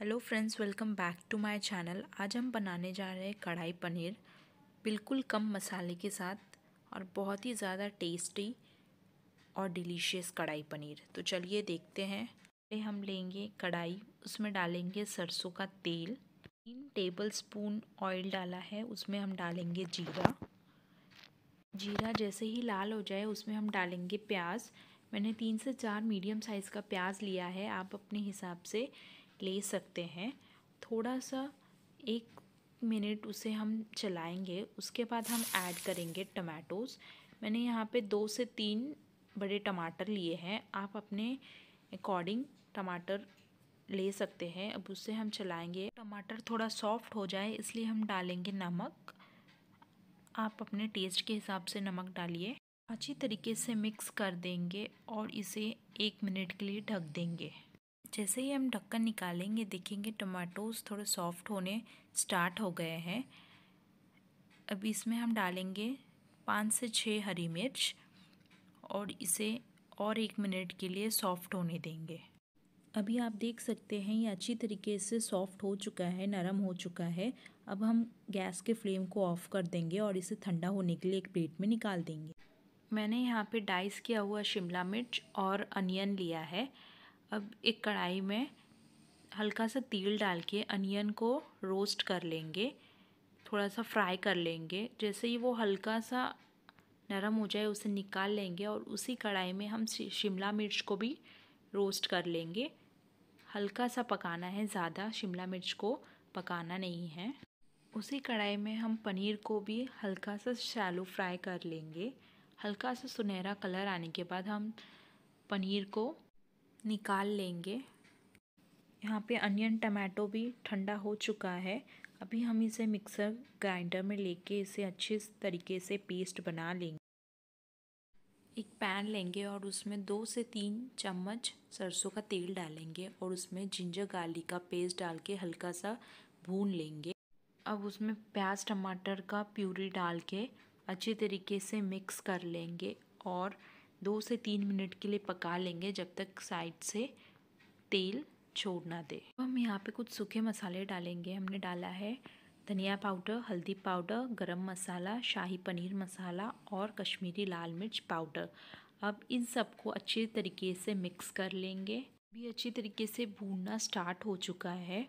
hello friends welcome back to my channel आज हम बनाने जा रहे हैं कढ़ाई पनीर बिल्कुल कम मसाले के साथ और बहुत ही ज़्यादा टेस्टी और डिलीशियस कढ़ाई पनीर तो चलिए देखते हैं पहले हम लेंगे कढ़ाई उसमें डालेंगे सरसों का तेल तीन टेबल स्पून ऑयल डाला है उसमें हम डालेंगे जीरा जीरा जैसे ही लाल हो जाए उसमें हम डालेंगे प्याज मैंने तीन से चार मीडियम साइज़ का प्याज लिया है आप अपने हिसाब से ले सकते हैं थोड़ा सा एक मिनट उसे हम चलाएंगे उसके बाद हम ऐड करेंगे टमाटोज़ मैंने यहाँ पे दो से तीन बड़े टमाटर लिए हैं आप अपने अकॉर्डिंग टमाटर ले सकते हैं अब उससे हम चलाएंगे टमाटर थोड़ा सॉफ्ट हो जाए इसलिए हम डालेंगे नमक आप अपने टेस्ट के हिसाब से नमक डालिए अच्छी तरीके से मिक्स कर देंगे और इसे एक मिनट के लिए ढक देंगे जैसे ही हम ढक्कन निकालेंगे देखेंगे टमाटोज थोड़े सॉफ्ट होने स्टार्ट हो गए हैं अब इसमें हम डालेंगे पाँच से छः हरी मिर्च और इसे और एक मिनट के लिए सॉफ्ट होने देंगे अभी आप देख सकते हैं ये अच्छी तरीके से सॉफ्ट हो चुका है नरम हो चुका है अब हम गैस के फ्लेम को ऑफ़ कर देंगे और इसे ठंडा होने के लिए एक प्लेट में निकाल देंगे मैंने यहाँ पे डाइस किया हुआ शिमला मिर्च और अनियन लिया है अब एक कढ़ाई में हल्का सा तेल डाल के अनियन को रोस्ट कर लेंगे थोड़ा सा फ्राई कर लेंगे जैसे ही वो हल्का सा नरम हो जाए उसे निकाल लेंगे और उसी कढ़ाई में हम शिमला मिर्च को भी रोस्ट कर लेंगे हल्का सा पकाना है ज़्यादा शिमला मिर्च को पकाना नहीं है उसी कढ़ाई में हम पनीर को भी हल्का सा शैलो फ्राई कर लेंगे हल्का सा सुनहरा कलर आने के बाद हम पनीर को निकाल लेंगे यहाँ पे अनियन टमाटो भी ठंडा हो चुका है अभी हम इसे मिक्सर ग्राइंडर में लेके इसे अच्छे तरीके से पेस्ट बना लेंगे एक पैन लेंगे और उसमें दो से तीन चम्मच सरसों का तेल डालेंगे और उसमें जिंजर गार्लिक का पेस्ट डाल के हल्का सा भून लेंगे अब उसमें प्याज टमाटर का प्यूरी डाल के अच्छे तरीके से मिक्स कर लेंगे और दो से तीन मिनट के लिए पका लेंगे जब तक साइड से तेल छोड़ ना दे हम यहाँ पे कुछ सूखे मसाले डालेंगे हमने डाला है धनिया पाउडर हल्दी पाउडर गरम मसाला शाही पनीर मसाला और कश्मीरी लाल मिर्च पाउडर अब इन सबको अच्छे तरीके से मिक्स कर लेंगे भी अच्छी तरीके से भूनना स्टार्ट हो चुका है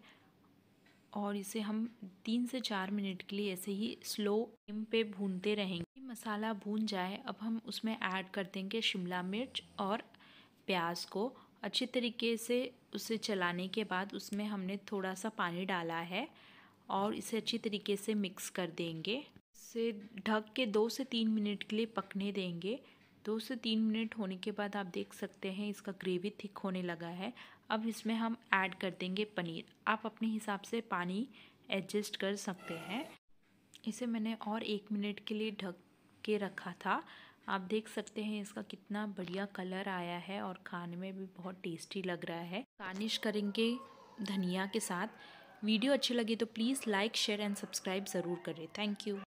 और इसे हम तीन से चार मिनट के लिए ऐसे ही स्लो फ्लेम पे भूनते रहेंगे मसाला भून जाए अब हम उसमें ऐड कर देंगे शिमला मिर्च और प्याज को अच्छी तरीके से उसे चलाने के बाद उसमें हमने थोड़ा सा पानी डाला है और इसे अच्छी तरीके से मिक्स कर देंगे इसे ढक के दो से तीन मिनट के लिए पकने देंगे दो से तीन मिनट होने के बाद आप देख सकते हैं इसका ग्रेवी थिक होने लगा है अब इसमें हम ऐड कर देंगे पनीर आप अपने हिसाब से पानी एडजस्ट कर सकते हैं इसे मैंने और एक मिनट के लिए ढक के रखा था आप देख सकते हैं इसका कितना बढ़िया कलर आया है और खाने में भी बहुत टेस्टी लग रहा है गार्निश करेंगे धनिया के साथ वीडियो अच्छी लगी तो please like share and subscribe ज़रूर करें थैंक यू